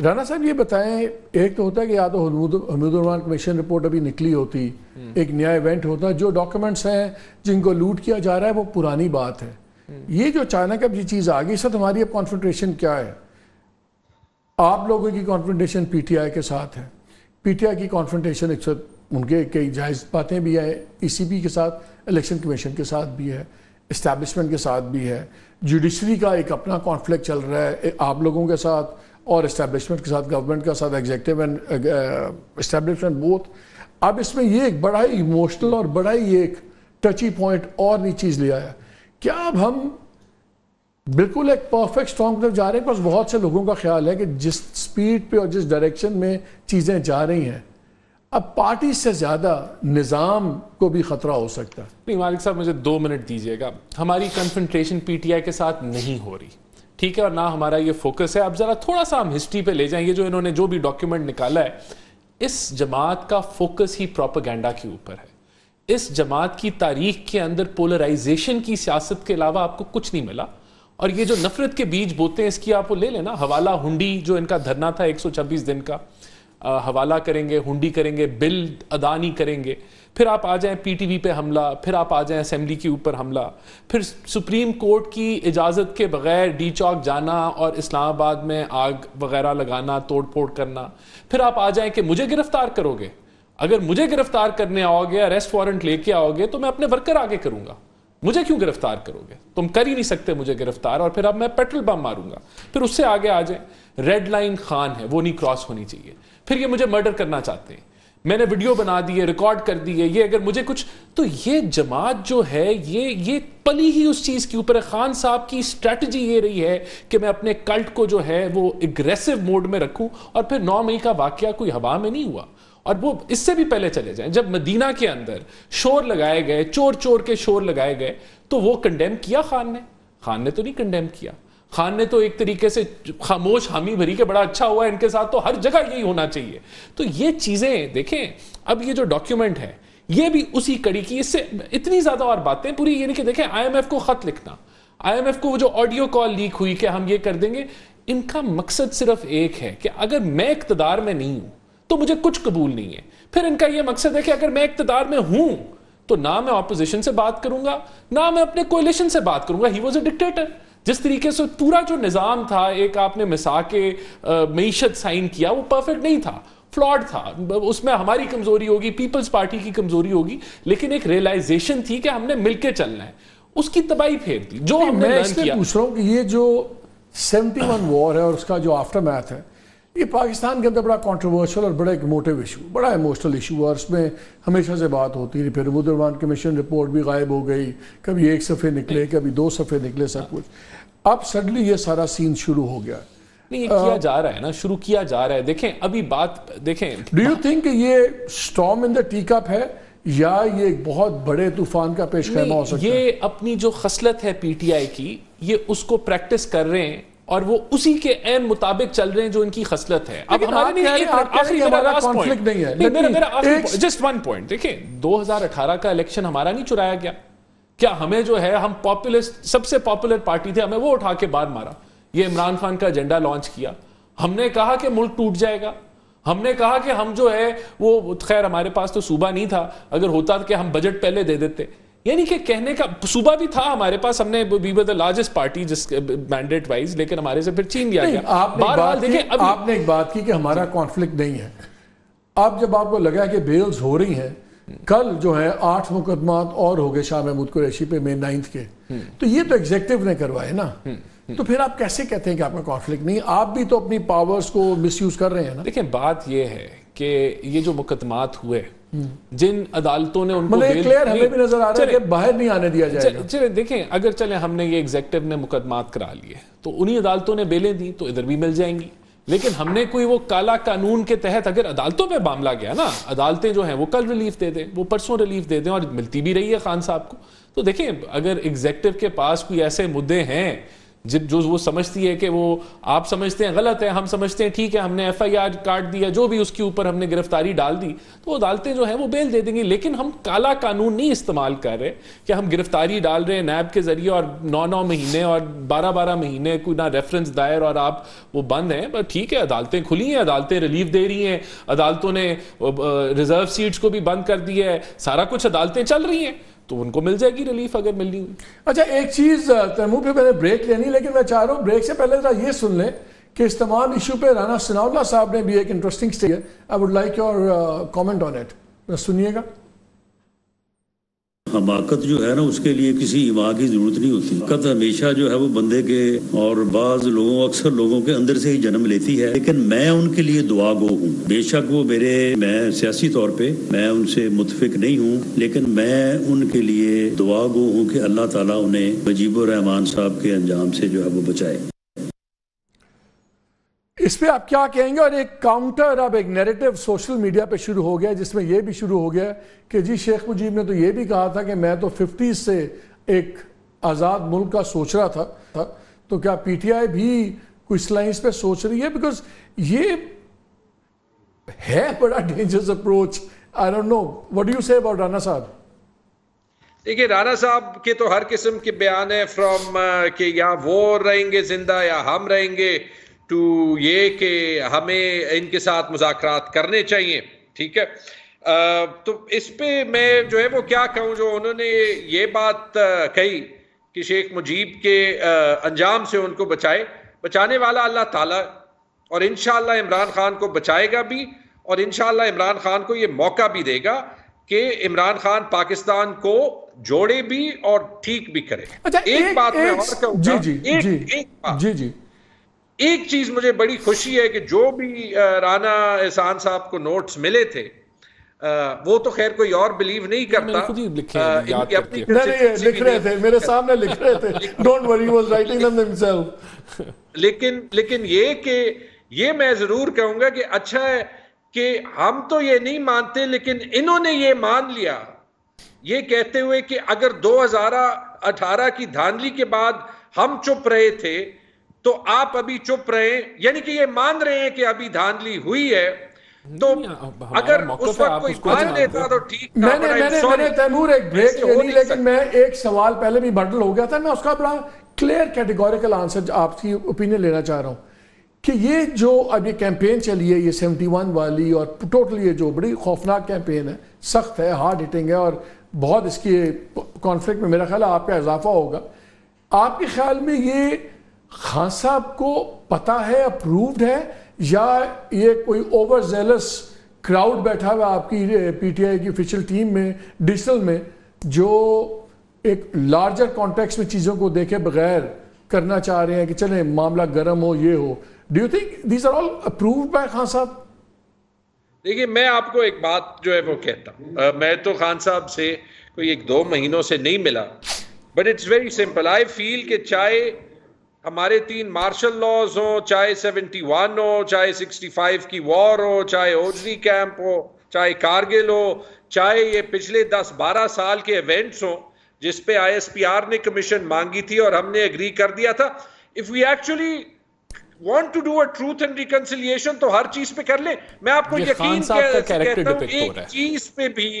राना साहब ये बताएं एक तो होता है कि या तो हमीदुररमान कमीशन रिपोर्ट अभी निकली होती हम्म। एक नया इवेंट होता जो डॉक्यूमेंट्स हैं जिनको लूट किया जा रहा है वो पुरानी बात है हम्म। ये जो अचानक अब ये चीज़ आ गई सर हमारी अब कॉन्फेंट्रेशन क्या है आप लोगों की कॉन्फेंट्रेशन पीटीआई के साथ है पीटीआई की कॉन्फेंट्रेशन एक सर उनके कई जायज़ बातें भी है ईसीबी e के साथ इलेक्शन कमीशन के साथ भी है इस्टेब्लिशमेंट के साथ भी है जुडिशरी का एक अपना कॉन्फ्लिक्ट चल रहा है आप लोगों के साथ और इस्टेबलिशमेंट के साथ गवर्नमेंट के साथ एग्जेक्टिव एंड इस्टेबलिशमेंट बोथ अब इसमें ये एक बड़ा ही इमोशनल और बड़ा ही एक टची पॉइंट और नई चीज़ ले आया क्या अब हम बिल्कुल एक परफेक्ट स्ट्रॉन्ग तरफ जा रहे हैं बस बहुत से लोगों का ख्याल है कि जिस स्पीड पे और जिस डायरेक्शन में चीज़ें जा रही हैं अब पार्टी से ज़्यादा निज़ाम को भी ख़तरा हो सकता है नहीं मालिक साहब मुझे दो मिनट दीजिएगा हमारी कंसंट्रेशन पी के साथ नहीं हो रही ठीक है और ना हमारा ये फोकस है अब ज़रा थोड़ा सा हम हिस्ट्री पे ले जाएंगे जो इन्होंने जो भी डॉक्यूमेंट निकाला है इस जमात का फोकस ही प्रोपागेंडा के ऊपर है इस जमात की तारीख के अंदर पोलराइजेशन की सियासत के अलावा आपको कुछ नहीं मिला और ये जो नफरत के बीज बोते हैं इसकी आप ले लेना हवाला हुंडी जो इनका धरना था 126 दिन का हवाला करेंगे हुंडी करेंगे बिल अदा नहीं करेंगे फिर आप आ जाएं पीटीवी पे हमला फिर आप आ जाएं असेंबली के ऊपर हमला फिर सुप्रीम कोर्ट की इजाज़त के बगैर डी चौक जाना और इस्लामाबाद में आग वगैरह लगाना तोड़ फोड़ करना फिर आप आ जाएं कि मुझे गिरफ्तार करोगे अगर मुझे गिरफ्तार करने आओगे अरेस्ट वारंट लेके आओगे तो मैं अपने वर्कर आगे करूंगा मुझे क्यों गिरफ्तार करोगे तुम कर ही नहीं सकते मुझे गिरफ्तार और फिर अब मैं पेट्रोल पंप मारूंगा फिर उससे आगे आ जाए रेड लाइन खान है वो नहीं क्रॉस होनी चाहिए फिर ये मुझे मर्डर करना चाहते हैं मैंने वीडियो बना दी है रिकॉर्ड कर दी है ये अगर मुझे कुछ तो ये जमात जो है ये ये पली ही उस चीज़ के ऊपर है खान साहब की स्ट्रेटजी ये रही है कि मैं अपने कल्ट को जो है वो एग्रेसिव मोड में रखूं और फिर नौ मई का वाक्य कोई हवा में नहीं हुआ और वो इससे भी पहले चले जाएं जब मदीना के अंदर शोर लगाए गए चोर चोर के शोर लगाए गए तो वो कंडेम किया खान ने खान ने तो नहीं कंडेम किया खान ने तो एक तरीके से खामोश हामी भरी के बड़ा अच्छा हुआ इनके साथ तो हर जगह यही होना चाहिए तो ये चीज़ें देखें अब ये जो डॉक्यूमेंट है ये भी उसी कड़ी की इससे इतनी ज़्यादा और बातें पूरी यानी कि देखें आईएमएफ को ख़त लिखना आईएमएफ को वो जो ऑडियो कॉल लीक हुई कि हम ये कर देंगे इनका मकसद सिर्फ एक है कि अगर मैं इकतदार में नहीं हूं तो मुझे कुछ कबूल नहीं है फिर इनका यह मकसद है कि अगर मैं इकतदार में हूं तो ना मैं ऑपोजिशन से बात करूंगा ना मैं अपने कोलिशन से बात करूंगा ही वॉज अ डिक्टेटर जिस तरीके से पूरा जो निज़ाम था एक आपने मिसा के मीशत साइन किया वो परफेक्ट नहीं था फ्लॉड था उसमें हमारी कमज़ोरी होगी पीपल्स पार्टी की कमज़ोरी होगी लेकिन एक रियलाइजेशन थी कि हमने मिलकर चलना है उसकी तबाही फेर दी जो हमने मैं पूछ रहा हूँ कि ये जो 71 वॉर है और उसका जो आफ्टर मैथ है ये पाकिस्तान के अंदर बड़ा कंट्रोवर्शियल और बड़ा एक मोटिव इशू बड़ा इमोशनल इशू और उसमें हमेशा से बात होती रही फिर मुदरमान कमीशन रिपोर्ट भी गायब हो गई कभी एक सफ़े निकले कभी दो सफ़े निकले सब कुछ अब सडनली ये सारा सीन शुरू हो गया नहीं ये किया जा रहा है ना शुरू किया जा रहा है देखें अभी बात देखें डू यू थिंक ये स्टॉम इन द टी है या ये एक बहुत बड़े तूफान का पेश हो सकता है ये अपनी जो खसलत है पीटीआई की ये उसको प्रैक्टिस कर रहे हैं और वो उसी के एन मुताबिक चल रहे हैं जो इनकी खसलत है अब हमारे नहीं आखिरी मेरा नहीं है जस्ट वन पॉइंट देखिए 2018 का इलेक्शन हमारा नहीं चुराया गया क्या हमें जो है हम पॉपुलर सबसे पॉपुलर पार्टी थे हमें वो उठा के बाहर मारा ये इमरान खान का एजेंडा लॉन्च किया हमने कहा कि मुल्क टूट जाएगा हमने कहा कि हम जो है वो खैर हमारे पास तो सूबा नहीं था अगर होता तो कि हम बजट पहले दे देते यानी कि कहने का सूबा भी था हमारे पास हमने we were the largest party जिस मैंडेट वाइज लेकिन हमारे से फिर छीन दिया गया आपने बार बार देखिए अब आपने एक बात की कि हमारा कॉन्फ्लिक्ट नहीं है अब जब आपको लगा कि बेल्स हो रही हैं कल जो है आठ मुकदमात और हो गए शाह महमूद कुरैशी पे मे नाइन्थ के तो ये तो एग्जेक्टिव ने करवाए ना तो फिर आप कैसे कहते हैं कि आपका कॉन्फ्लिक्ट नहीं आप भी तो अपनी पावर्स को मिसयूज कर रहे हैं ना देखिए बात यह है कि ये जो मुकदमात हुए जिन अदालतों ने उनको मतलब बेल क्लियर हमें भी नजर आ रहा है कि बाहर नहीं आने दिया जाएगा चले देखें अगर चले हमने ये एग्जेक्टिव ने मुकदमात करा लिए तो उन्हीं अदालतों ने बेलें दी तो इधर भी मिल जाएंगी लेकिन हमने कोई वो काला कानून के तहत अगर अदालतों पे मामला गया ना अदालतें जो हैं वो कल रिलीफ दे दें वो परसों रिलीफ दे दें और मिलती भी रही है खान साहब को तो देखें अगर एग्जेक्टिव के पास कोई ऐसे मुद्दे हैं जिन जो वो समझती है कि वो आप समझते हैं गलत है हम समझते हैं ठीक है हमने एफ आई आर काट दिया जो भी उसके ऊपर हमने गिरफ्तारी डाल दी तो अदालतें जो हैं वो बेल दे देंगी लेकिन हम काला कानून नहीं इस्तेमाल कर रहे कि हम गिरफ्तारी डाल रहे हैं नैब के जरिए और नौ नौ महीने और बारह बारह महीने कोई ना रेफरेंस दायर और आप वो बंद हैं पर ठीक है अदालतें खुली हैं अदालतें रिलीफ दे रही हैं अदालतों ने रिजर्व सीट्स को भी बंद कर दिया है सारा कुछ अदालतें चल रही हैं तो उनको मिल जाएगी रिलीफ अगर मिलनी हुई अच्छा एक चीज़ तैमू पे मैंने ब्रेक लेनी लेकिन मैं चाह रहा हूँ ब्रेक से पहले जरा ये सुन लें कि इस तमाम इशू पे राना सनाउल्ला साहब ने भी एक interesting stage I would like your comment on it सुनिएगा हमाकत जो है ना उसके लिए किसी इमा की जरूरत नहीं होती कत हमेशा जो है वो बंदे के और बाज लोगों अक्सर लोगों के अंदर से ही जन्म लेती है लेकिन मैं उनके लिए दुआ गो हूँ बेशक वो मेरे मैं सियासी तौर पर मैं उनसे मुतफिक नहीं हूँ लेकिन मैं उनके लिए दुआ गो हूँ कि अल्लाह तला उन्हें मजीबर रहमान साहब के अंजाम से जो है वो बचाए इस पे आप क्या कहेंगे और एक काउंटर अब एक नैरेटिव सोशल मीडिया पे शुरू हो गया जिसमें यह भी शुरू हो गया कि जी शेख मुजीब ने तो ये भी कहा था कि मैं तो फिफ्टीज से एक आज़ाद मुल्क का सोच रहा था, था तो क्या पीटीआई भी कुछ लाइन पे सोच रही है बिकॉज ये है बड़ा dangerous approach I don't know what do you say about Rana साहब देखिए राणा साहब के तो हर किस्म के बयान है फ्रॉम कि या वो रहेंगे जिंदा या हम रहेंगे टू ये कि हमें इनके साथ मुजाकर करने चाहिए ठीक है आ, तो इस पर मैं जो है वो क्या कहूँ जो उन्होंने ये बात कही कि शेख मुजीब के आ, अंजाम से उनको बचाए बचाने वाला अल्लाह ताला और इन इमरान खान को बचाएगा भी और इन इमरान खान को ये मौका भी देगा कि इमरान खान पाकिस्तान को जोड़े भी और ठीक भी करे अच्छा, एक, एक बात एक, मैं और कहूँ जी जी, एक, जी, एक, एक बात जी जी एक चीज मुझे बड़ी खुशी है कि जो भी राना एहसान साहब को नोट्स मिले थे वो तो खैर कोई और बिलीव नहीं करता खुद ही लिखे लिख रहे थे मेरे सामने लिख रहे थे don't worry was writing them himself लेकिन लेकिन ये कि ये मैं जरूर कहूंगा कि अच्छा है कि हम तो ये नहीं मानते लेकिन इन्होंने ये मान लिया ये कहते हुए कि अगर 2018 की धांधली के बाद हम चुप रहे थे तो आप अभी चुप रहे यानी कि ये मान रहे हैं कि अभी धांधली हुई है तो अगर उस वक्त कोई मान लेता तो ठीक मैंने मैंने मैंने तैमूर एक ब्रेक ले ली लेकिन मैं एक सवाल पहले भी बंडल हो गया था मैं उसका बड़ा क्लियर कैटेगोरिकल आंसर आपकी ओपिनियन लेना चाह रहा हूँ कि ये जो अब ये कैंपेन चली है ये सेवेंटी वन वाली और टोटली ये जो बड़ी खौफनाक कैंपेन है सख्त है हार्ड हिटिंग है और बहुत इसकी कॉन्फ्लिक्ट में मेरा ख्याल है आपका इजाफा होगा आपके ख्याल में ये खान साहब को पता है अप्रूव्ड है या ये कोई ओवर जेलस क्राउड बैठा हुआ आपकी पीटीआई की ऑफिशियल टीम में डिजिटल में जो एक लार्जर कॉन्टेक्स्ट में चीज़ों को देखे बगैर करना चाह रहे हैं कि चले मामला गर्म हो ये हो do you think these are all approved by Khan साहब देखिए मैं आपको एक बात जो है वो कहता हूँ मैं तो खान साहब से कोई एक दो महीनों से नहीं मिला but it's very simple I feel के चाहे हमारे तीन मार्शल लॉज हो चाहे 71 हो चाहे 65 की वॉर हो चाहे ओजरी कैंप हो चाहे कारगिल हो चाहे ये पिछले 10-12 साल के इवेंट्स हो जिस पे आर ने कमीशन मांगी थी और हमने एग्री कर दिया था if we actually want to do a truth and reconciliation तो हर चीज पे कर ले मैं आपको यकीन कहता हूँ एक चीज पे भी